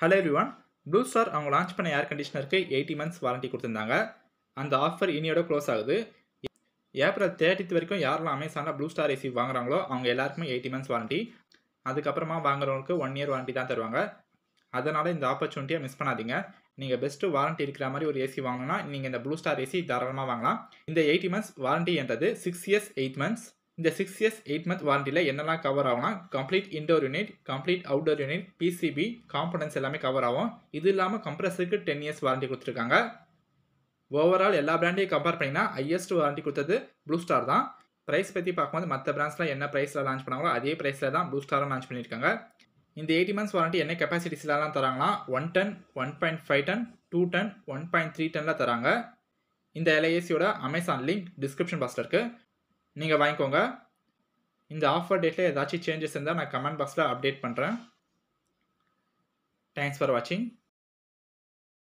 hello everyone Blue Star அவங்க launch பண்ண air கண்டிஷனருக்கு எயிட்டி மந்த்ஸ் வாரண்டி கொடுத்துருந்தாங்க அந்த ஆஃபர் இனியோட க்ளோஸ் ஆகுது ஏப்ரல் தேர்ட்டித் வரைக்கும் யாரெல்லாம் அமேசானில் ப்ளூ ஸ்டார் ஏசி வாங்குறாங்களோ அவங்க எல்லாருக்குமே எயிட்டி மந்த்ஸ் வாரண்டி அதுக்கப்புறமா வாங்குறவங்களுக்கு ஒன் இயர் வாரண்டி தான் தருவாங்க அதனால் இந்த ஆப்பர்ச்சுனிட்டியை மிஸ் பண்ணாதீங்க நீங்கள் பெஸ்ட்டு வாரண்ட்டி இருக்கிற மாதிரி ஒரு ஏசி வாங்கினா நீங்கள் இந்த ப்ளூ ஸ்டார் ஏசி தாராளமாக வாங்கலாம் இந்த எயிட்டி மந்த்ஸ் வாரண்டி என்றது சிக்ஸ் இயர்ஸ் எயிட் மந்த்ஸ் இந்த சிக்ஸ் இயர்ஸ் எயிட் மந்த் வாரண்டியில் என்னெல்லாம் கவர் ஆகும்னா complete indoor unit complete outdoor unit PCB components எல்லாமே கவர் ஆகும் இது இல்லாமல் கம்ப்ரஸருக்கு டென் இயர்ஸ் வாரண்டி கொடுத்துருக்காங்க ஓவரால் எல்லா பிராண்டையும் கம்பேர் பண்ணிங்கன்னா ஹையஸ்ட் வாரண்டி கொடுத்தது ப்ளூ ஸ்டார் தான் ப்ரைஸ் பற்றி பார்க்கும்போது மற்ற பிராண்ட்ஸ்லாம் என்ன ப்ரைஸில் லான்ச் பண்ணாங்களோ அதே ப்ரைஸில் தான் ப்ளூ ஸ்டாரும் லான்ச் பண்ணியிருக்காங்க இந்த எயிட்டி மந்த்ஸ் வாரண்டி என்ன கெப்பாசிட்டிஸ்லாம் தராங்களா one ton one point five ton two ton one point three டன்லாம் தராங்க இந்த எல்ஐஏசியோட அமேசான் லிங்க் டிஸ்கிரிப்ஷன் பாக்ஸில் இருக்குது நீங்கள் வாங்கிக்கோங்க இந்த ஆஃபர் டேட்டில் ஏதாச்சும் சேஞ்சஸ் இருந்தால் நான் கமெண்ட் பாக்ஸில் அப்டேட் பண்ணுறேன் தேங்க்ஸ் ஃபார் வாட்சிங்